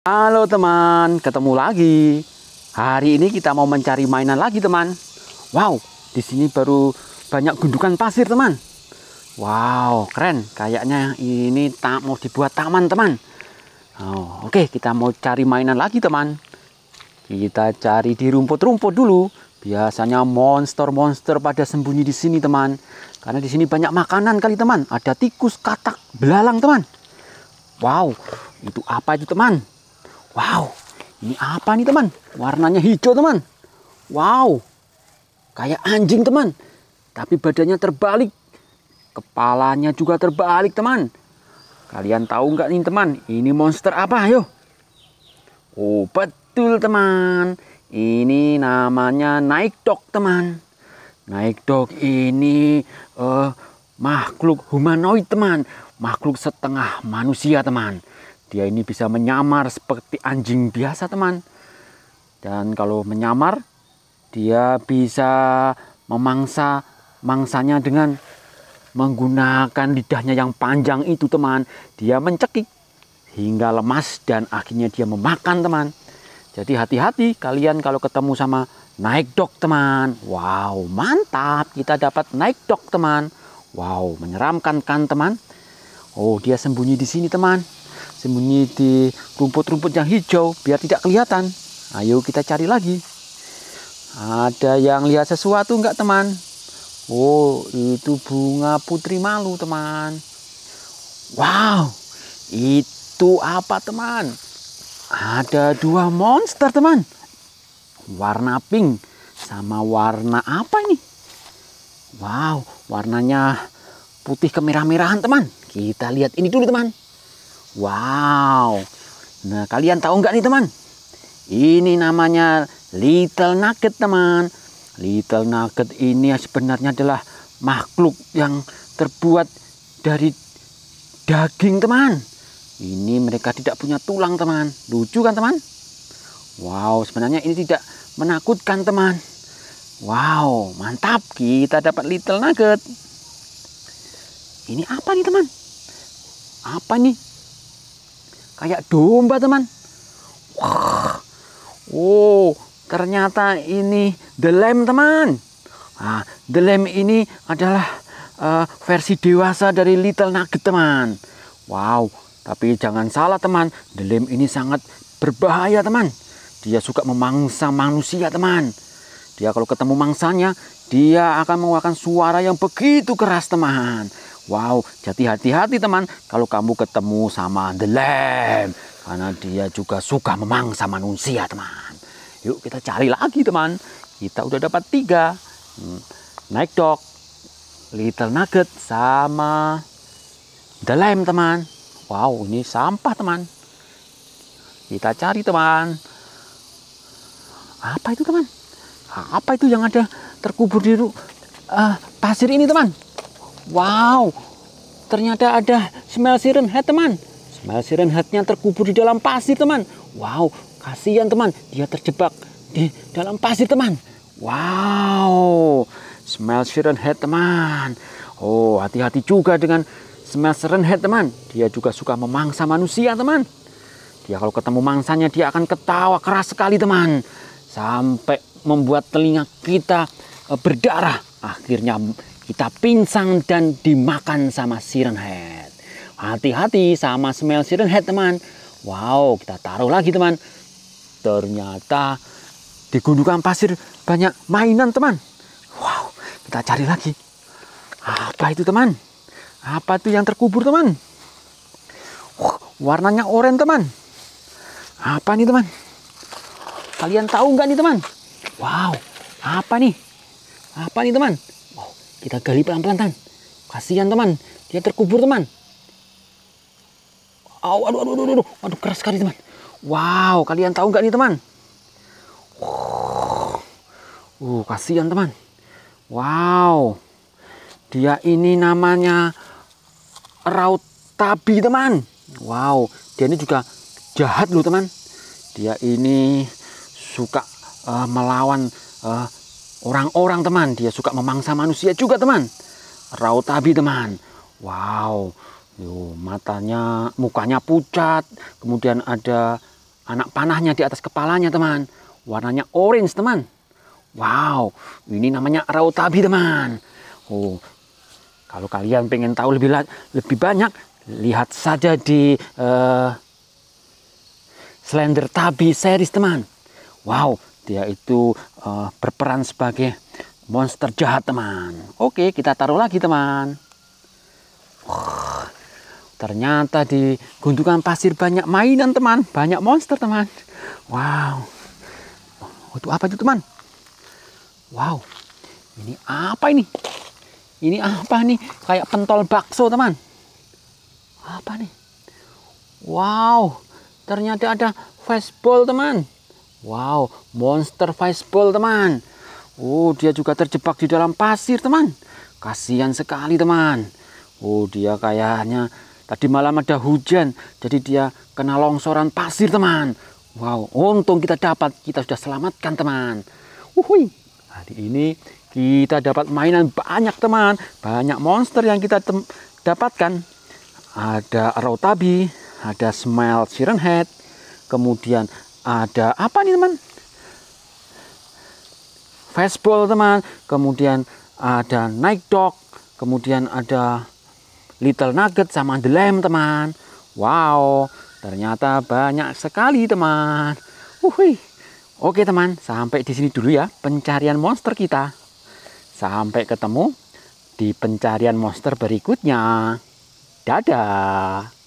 Halo teman, ketemu lagi. Hari ini kita mau mencari mainan lagi teman. Wow, di sini baru banyak gundukan pasir teman. Wow, keren. Kayaknya ini tak mau dibuat taman teman. Oh, Oke, kita mau cari mainan lagi teman. Kita cari di rumput-rumput dulu. Biasanya monster-monster pada sembunyi di sini teman. Karena di sini banyak makanan kali teman. Ada tikus, katak, belalang teman. Wow, itu apa itu teman? Wow, ini apa nih teman? Warnanya hijau teman. Wow, kayak anjing teman. Tapi badannya terbalik. Kepalanya juga terbalik teman. Kalian tahu nggak nih teman? Ini monster apa? Ayo. Oh betul teman. Ini namanya naik dog teman. Naik dog ini uh, makhluk humanoid teman. Makhluk setengah manusia teman dia ini bisa menyamar seperti anjing biasa, teman. Dan kalau menyamar, dia bisa memangsa mangsanya dengan menggunakan lidahnya yang panjang itu, teman. Dia mencekik hingga lemas dan akhirnya dia memakan, teman. Jadi hati-hati kalian kalau ketemu sama naik dok, teman. Wow, mantap. Kita dapat naik dok, teman. Wow, menyeramkan kan, teman? Oh, dia sembunyi di sini, teman sembunyi di rumput-rumput yang hijau biar tidak kelihatan. Ayo kita cari lagi. Ada yang lihat sesuatu enggak teman? Oh itu bunga putri malu teman. Wow itu apa teman? Ada dua monster teman. Warna pink sama warna apa ini? Wow warnanya putih kemerah-merahan teman. Kita lihat ini dulu teman. Wow. Nah, kalian tahu nggak nih teman? Ini namanya little nugget teman. Little nugget ini sebenarnya adalah makhluk yang terbuat dari daging teman. Ini mereka tidak punya tulang teman. Lucu kan teman? Wow, sebenarnya ini tidak menakutkan teman. Wow, mantap kita dapat little nugget. Ini apa nih teman? Apa nih? kayak domba teman. Wah, wow, oh, ternyata ini lamb teman. Nah, lamb ini adalah uh, versi dewasa dari Little Nugget teman. Wow, tapi jangan salah teman, lamb ini sangat berbahaya teman. Dia suka memangsa manusia teman. Dia kalau ketemu mangsanya, dia akan mengeluarkan suara yang begitu keras teman. Wow, jadi hati-hati teman kalau kamu ketemu sama the lamb. Karena dia juga suka memangsa manusia teman. Yuk kita cari lagi teman. Kita udah dapat tiga. Hmm. Night dog, little nugget, sama the lamb teman. Wow, ini sampah teman. Kita cari teman. Apa itu teman? Apa itu yang ada terkubur di uh, pasir ini teman? Wow, ternyata ada smell siren head teman. Smell siren headnya terkubur di dalam pasir teman. Wow, kasihan teman, dia terjebak di dalam pasir teman. Wow, smell siren head teman. Oh, hati-hati juga dengan smell siren head teman. Dia juga suka memangsa manusia teman. Dia kalau ketemu mangsanya dia akan ketawa keras sekali teman. Sampai membuat telinga kita eh, berdarah. Akhirnya kita pincang dan dimakan sama siren head. Hati-hati sama smell siren head teman. Wow, kita taruh lagi teman. Ternyata di gundukan pasir banyak mainan teman. Wow, kita cari lagi. Apa itu teman? Apa itu yang terkubur teman? Wow, warnanya oranye teman. Apa nih teman? Kalian tahu nggak nih teman? Wow, apa nih? Apa nih teman? Kita gali pelan-pelan, Tan. Kasihan, teman. Dia terkubur, teman. oh, aduh, aduh, aduh, aduh. Aduh, keras sekali, teman. Wow, kalian tahu nggak nih, teman? Uh, kasihan, teman. Wow. Dia ini namanya raut tabi, teman. Wow, dia ini juga jahat loh, teman. Dia ini suka uh, melawan uh, Orang-orang teman, dia suka memangsa manusia juga teman. Raut tabi teman. Wow, yo, matanya, mukanya pucat. Kemudian ada anak panahnya di atas kepalanya teman. Warnanya orange teman. Wow, ini namanya raut tabi, teman. Oh, kalau kalian pengen tahu lebih lebih banyak, lihat saja di uh, Slender Tabi series teman. Wow, dia itu uh, eh, berperan sebagai monster jahat teman oke kita taruh lagi teman Wah, ternyata di gundukan pasir banyak mainan teman banyak monster teman wow itu apa itu teman wow ini apa ini ini apa nih kayak pentol bakso teman apa nih wow ternyata ada baseball teman Wow, monster vice teman. Oh, dia juga terjebak di dalam pasir teman. Kasihan sekali teman. Oh, dia kayaknya tadi malam ada hujan, jadi dia kena longsoran pasir teman. Wow, untung kita dapat, kita sudah selamatkan teman. Uhui, hari ini kita dapat mainan banyak teman, banyak monster yang kita dapatkan. Ada rautabi, ada smile siren head, kemudian ada apa nih teman? Fastball teman, kemudian ada Night Dog, kemudian ada Little Nugget sama The Lamb teman. Wow, ternyata banyak sekali teman. uhui, Oke teman, sampai di sini dulu ya pencarian monster kita. Sampai ketemu di pencarian monster berikutnya. Dadah.